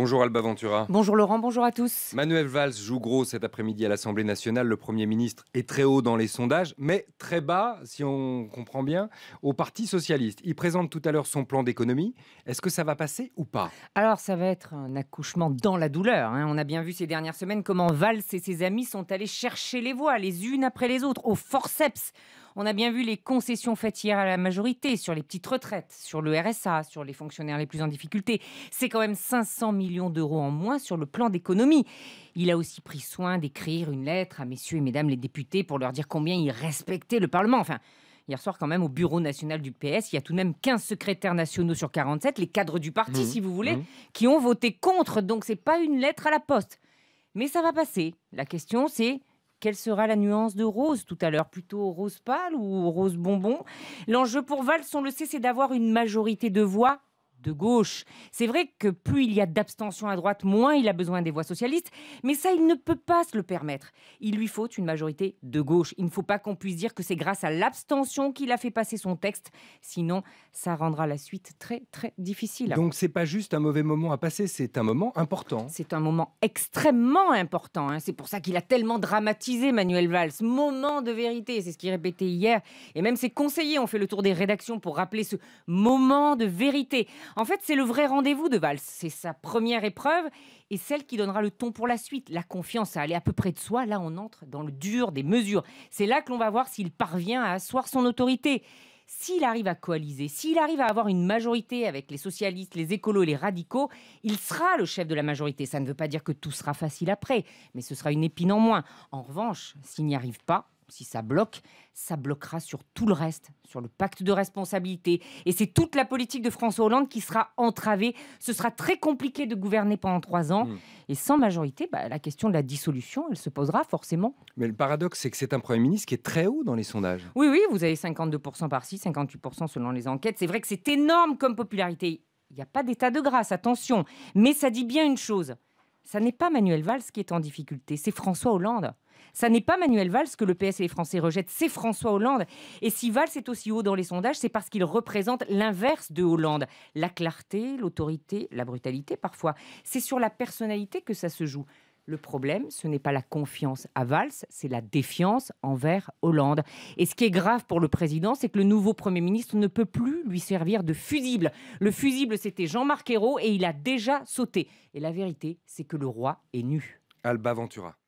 Bonjour Alba Ventura. Bonjour Laurent, bonjour à tous. Manuel Valls joue gros cet après-midi à l'Assemblée nationale. Le Premier ministre est très haut dans les sondages, mais très bas, si on comprend bien, au Parti socialiste. Il présente tout à l'heure son plan d'économie. Est-ce que ça va passer ou pas Alors ça va être un accouchement dans la douleur. Hein. On a bien vu ces dernières semaines comment Valls et ses amis sont allés chercher les voix les unes après les autres au forceps. On a bien vu les concessions faites hier à la majorité sur les petites retraites, sur le RSA, sur les fonctionnaires les plus en difficulté. C'est quand même 500 millions d'euros en moins sur le plan d'économie. Il a aussi pris soin d'écrire une lettre à messieurs et mesdames les députés pour leur dire combien ils respectaient le Parlement. Enfin, Hier soir, quand même, au bureau national du PS, il y a tout de même 15 secrétaires nationaux sur 47, les cadres du parti, mmh. si vous voulez, mmh. qui ont voté contre. Donc, c'est pas une lettre à la poste. Mais ça va passer. La question, c'est quelle sera la nuance de rose tout à l'heure Plutôt rose pâle ou rose bonbon L'enjeu pour Valls, on le sait, c'est d'avoir une majorité de voix de gauche. C'est vrai que plus il y a d'abstention à droite, moins il a besoin des voix socialistes, mais ça, il ne peut pas se le permettre. Il lui faut une majorité de gauche. Il ne faut pas qu'on puisse dire que c'est grâce à l'abstention qu'il a fait passer son texte, sinon ça rendra la suite très très difficile. Donc c'est pas juste un mauvais moment à passer, c'est un moment important. C'est un moment extrêmement important. Hein. C'est pour ça qu'il a tellement dramatisé Manuel Valls. Moment de vérité, c'est ce qu'il répétait hier. Et même ses conseillers ont fait le tour des rédactions pour rappeler ce moment de vérité. En fait, c'est le vrai rendez-vous de Valls. C'est sa première épreuve et celle qui donnera le ton pour la suite. La confiance à aller à peu près de soi, là on entre dans le dur des mesures. C'est là que l'on va voir s'il parvient à asseoir son autorité. S'il arrive à coaliser, s'il arrive à avoir une majorité avec les socialistes, les écolos et les radicaux, il sera le chef de la majorité. Ça ne veut pas dire que tout sera facile après, mais ce sera une épine en moins. En revanche, s'il n'y arrive pas, si ça bloque, ça bloquera sur tout le reste, sur le pacte de responsabilité. Et c'est toute la politique de François Hollande qui sera entravée. Ce sera très compliqué de gouverner pendant trois ans. Hmm. Et sans majorité, bah, la question de la dissolution, elle se posera forcément. Mais le paradoxe, c'est que c'est un Premier ministre qui est très haut dans les sondages. Oui, oui, vous avez 52% par-ci, 58% selon les enquêtes. C'est vrai que c'est énorme comme popularité. Il n'y a pas d'état de grâce, attention. Mais ça dit bien une chose. Ça n'est pas Manuel Valls qui est en difficulté, c'est François Hollande. Ça n'est pas Manuel Valls que le PS et les Français rejettent, c'est François Hollande. Et si Valls est aussi haut dans les sondages, c'est parce qu'il représente l'inverse de Hollande. La clarté, l'autorité, la brutalité parfois. C'est sur la personnalité que ça se joue. Le problème, ce n'est pas la confiance à Valls, c'est la défiance envers Hollande. Et ce qui est grave pour le président, c'est que le nouveau Premier ministre ne peut plus lui servir de fusible. Le fusible, c'était Jean-Marc Ayrault et il a déjà sauté. Et la vérité, c'est que le roi est nu. Alba Ventura.